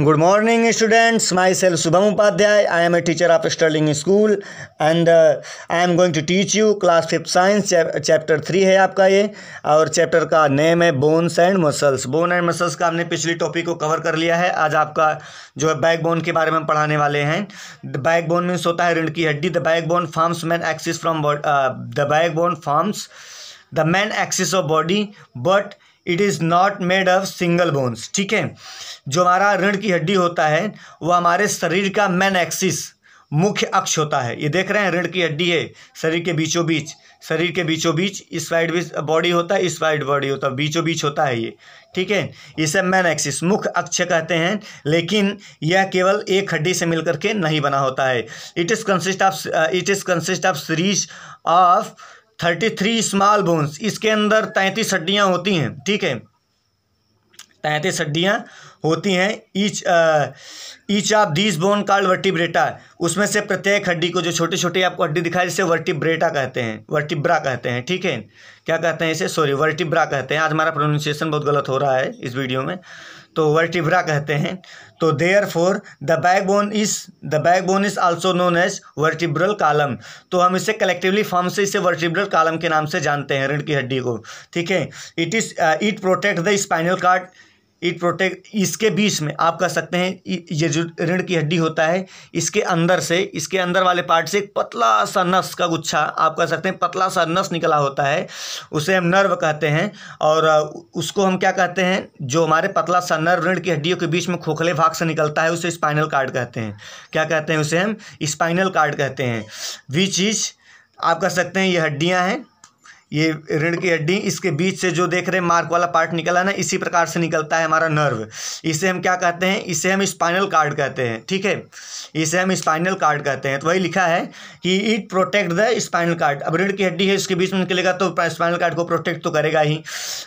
good morning students myself Shubham Upadhyay I am a teacher of Sterling school and I am going to teach you class fifth science chapter three है आपका ये और chapter का name है bones and muscles bone and muscles का हमने पिछली topic को कवर कर लिया है आज आपका जो है बैक बोन के बारे में पढ़ाने वाले हैं द बैक बोन मीन्स होता है रिंड की हड्डी the backbone forms main axis from the backbone forms the main axis of body but it is not made of single bones ठीक है जो हमारा रीढ़ की हड्डी होता है वो हमारे शरीर का मेन एक्सिस मुख्य अक्ष होता है ये देख रहे हैं रीढ़ की हड्डी है शरीर के बीचों बीच शरीर के बीचों बीच इस साइड भी बॉडी होता है इस साइड बॉडी होता है बीचों बीच होता है ये ठीक है इसे मैन एक्सिस मुख्य अक्ष कहते हैं लेकिन यह केवल एक हड्डी से मिलकर के नहीं बना होता है it is consist of it is consist of series of thirty three small bones इसके अंदर तैंतीस हड्डियाँ होती हैं ठीक है तैंतीस हड्डियाँ होती हैं each each of these bone called vertebrata उसमें से प्रत्येक हड्डी को जो छोटी छोटी आपको हड्डी दिखाई जिसे वर्टिब्रेटा कहते हैं वर्टिब्रा कहते हैं ठीक है क्या कहते हैं इसे सॉरी वर्टिब्रा कहते हैं आज हमारा प्रोनाउंसिएशन बहुत गलत हो रहा है इस वीडियो में तो वर्टिब्रा कहते हैं तो therefore the backbone is the backbone is also known as vertebral column तो हम इसे कलेक्टिवली फॉर्म से इसे वर्टिब्रल कालम के नाम से जानते हैं रीढ़ की हड्डी को ठीक है it is it protect the spinal cord it protect इसके बीच में आप कह सकते हैं ये जो रीढ़ की हड्डी होता है इसके अंदर से इसके अंदर वाले पार्ट से एक पतला सा नस का गुच्छा आप कह सकते हैं पतला सा नस निकला होता है उसे हम नर्व कहते हैं और उसको हम क्या कहते हैं जो हमारे पतला सा नर्व रीढ़ की हड्डियों के बीच में खोखले भाग से निकलता है उसे स्पाइनल कार्ड कहते हैं क्या कहते हैं उसे हम स्पाइनल कार्ड कहते हैं विच इज़ आप कह सकते हैं ये हड्डियाँ हैं ये रीढ़ की हड्डी इसके बीच से जो देख रहे हैं मार्क वाला पार्ट निकला ना इसी प्रकार से निकलता है हमारा नर्व इसे हम क्या कहते हैं इसे हम स्पाइनल कार्ड कहते हैं ठीक है इसे हम स्पाइनल कार्ड कहते हैं तो वही लिखा है कि it protect the spinal cord अब रीढ़ की हड्डी है इसके बीच में निकलेगा तो स्पाइनल कार्ड को प्रोटेक्ट तो करेगा ही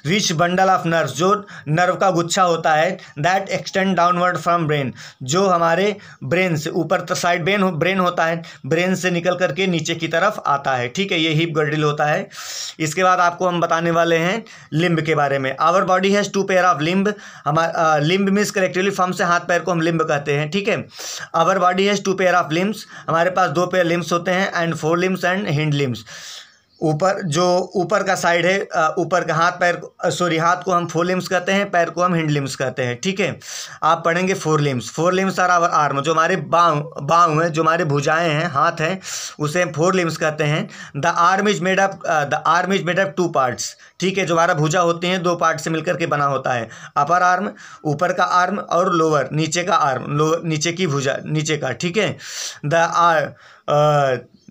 रिच बंडल ऑफ नर्व जो नर्व का गुच्छा होता है that extend downward from brain जो हमारे ब्रेन से ऊपर साइड ब्रेन ब्रेन होता है ब्रेन से निकल करके नीचे की तरफ आता है ठीक है ये हिप गर्डिल होता है इसके बाद आपको हम बताने वाले हैं लिम्ब के बारे में our body has two pair of limb हमारा लिम्ब मीन्स करेक्टिवली फॉर्म से हाथ पैर को हम लिम्ब कहते हैं ठीक है our body has two pair of limbs हमारे पास दो पेयर लिम्ब्स होते हैं and fore limb and hind limbs ऊपर जो ऊपर का साइड है ऊपर का हाथ पैर सॉरी हाथ को हम फोर लिम्स कहते हैं पैर को हम हिंड लिम्स कहते हैं ठीक है आप पढ़ेंगे fore limbs fore limbs are our arm जो हमारे बाँव बाँव हैं जो हमारे भुजाएं हैं हाथ हैं उसे हम फोर लिम्स कहते हैं the arm is made up the arm is made up two parts ठीक है जो हमारा भुजा होती हैं दो पार्ट से मिलकर के बना होता है अपर आर्म ऊपर का आर्म और लोअर नीचे का आर्म लोअर नीचे की भुजा नीचे का ठीक है the are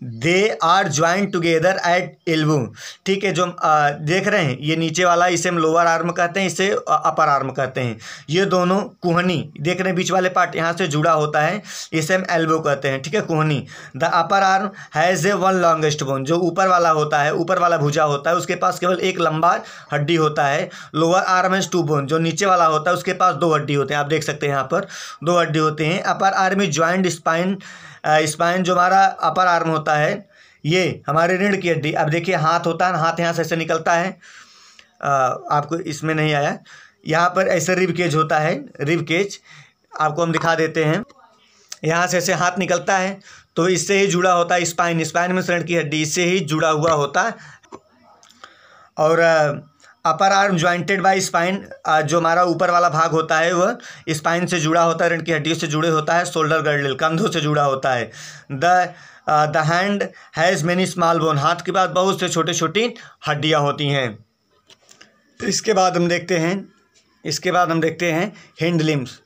they are joint together at elbow ठीक है जो हम आ, देख रहे हैं ये नीचे वाला इसे हम लोअर आर्म कहते हैं इसे अपर आर्म कहते हैं ये दोनों कुहनी देख रहे हैं बीच वाले पार्ट यहाँ से जुड़ा होता है इसे हम एल्बो कहते हैं ठीक है कुहनी the upper arm has a one longest bone जो ऊपर वाला होता है ऊपर वाला भुजा होता है उसके पास केवल एक लंबा हड्डी होता है lower arm has two bone जो नीचे वाला होता है उसके पास दो हड्डी होते हैं आप देख सकते हैं यहाँ पर दो हड्डी होते हैं upper arm is joint spine spine जो हमारा अपर आर्म होता है ये हमारे रीढ़ की हड्डी अब देखिए हाथ होता है हाथ यहाँ से ऐसे निकलता है आ, आपको इसमें नहीं आया यहाँ पर ऐसे रिब केज होता है रिब केज आपको हम दिखा देते हैं यहाँ से ऐसे हाथ निकलता है तो इससे ही जुड़ा होता है स्पाइन स्पाइन में शरण की हड्डी इससे ही जुड़ा हुआ होता है और upper arm jointed by spine जो हमारा ऊपर वाला भाग होता है वह स्पाइन से जुड़ा होता है रीढ़ की हड्डियों से जुड़े होता है शोल्डर गर्डल कंधों से जुड़ा होता है the the hand has many small bone हाथ के बाद बहुत से छोटे छोटी हड्डियाँ होती हैं तो इसके बाद हम देखते हैं इसके बाद हम देखते हैं हिंड लिम्स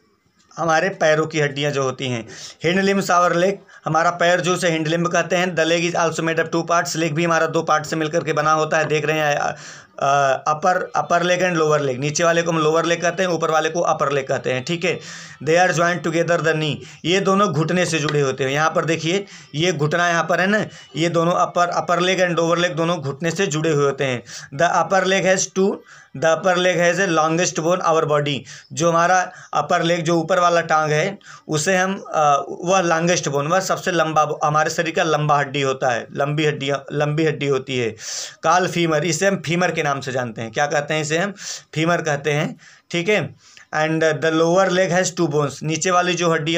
हमारे पैरों की हड्डियाँ जो होती हैं हिंड लिम्स आवर लेग हमारा पैर जो उसे हिंड लिम्ब कहते हैं the leg is also made up two parts leg भी हमारा दो पार्ट से मिलकर के बना होता है देख रहे हैं upper upper leg and lower leg नीचे वाले को हम लोअर लेग कहते हैं ऊपर वाले को अपर लेग कहते हैं ठीक है they are joint together the knee ये दोनों घुटने से जुड़े होते हैं यहाँ पर देखिए ये घुटना यहाँ पर है ना ये दोनों upper upper leg and lower leg दोनों घुटने से जुड़े हुए होते हैं the upper leg has two the upper leg has a longest bone our body जो हमारा अपर लेग जो ऊपर वाला टांग है उसे हम वह लॉन्गेस्ट बोन वह सबसे लंबा हमारे शरीर का लंबा हड्डी होता है लंबी हड्डियाँ लंबी हड्डी होती है काल फीमर इसे हम फीमर के नाम नाम से जानते हैं क्या कहते हैं इसे हम फीमर कहते हैं ठीक है and the lower leg has two bones नीचे वाली जो हड्डी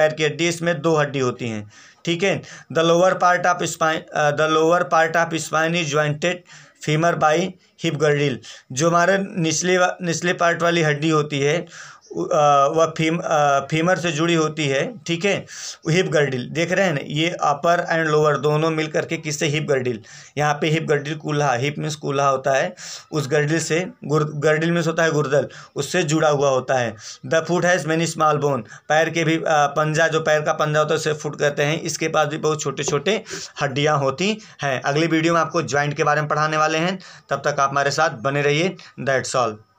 पैर की हड्डी इसमें दो हड्डी होती हैं ठीक है the lower part of spine the lower part of spine is jointed femur by hip girdle जो हमारे निचले निचले पार्ट वाली हड्डी होती है वह फीम फीमर से जुड़ी होती है ठीक है हिप गर्डिल देख रहे हैं ना ये अपर एंड लोअर दोनों मिल करके किससे हिप गर्डिल यहाँ पे हिप गर्डिल कूल्हा हिप मीन्स कूल्हा होता है उस गर्डिल से गुर गर्डिल मीन्स होता है गुर्दल उससे जुड़ा हुआ होता है the foot has many small bone पैर के भी पंजा जो पैर का पंजा होता है उसे फुट कहते हैं इसके पास भी बहुत छोटे छोटे हड्डियाँ होती हैं अगली वीडियो में आपको ज्वाइंट के बारे में पढ़ाने वाले हैं तब तक आप हमारे साथ बने रहिए दैट्स ऑल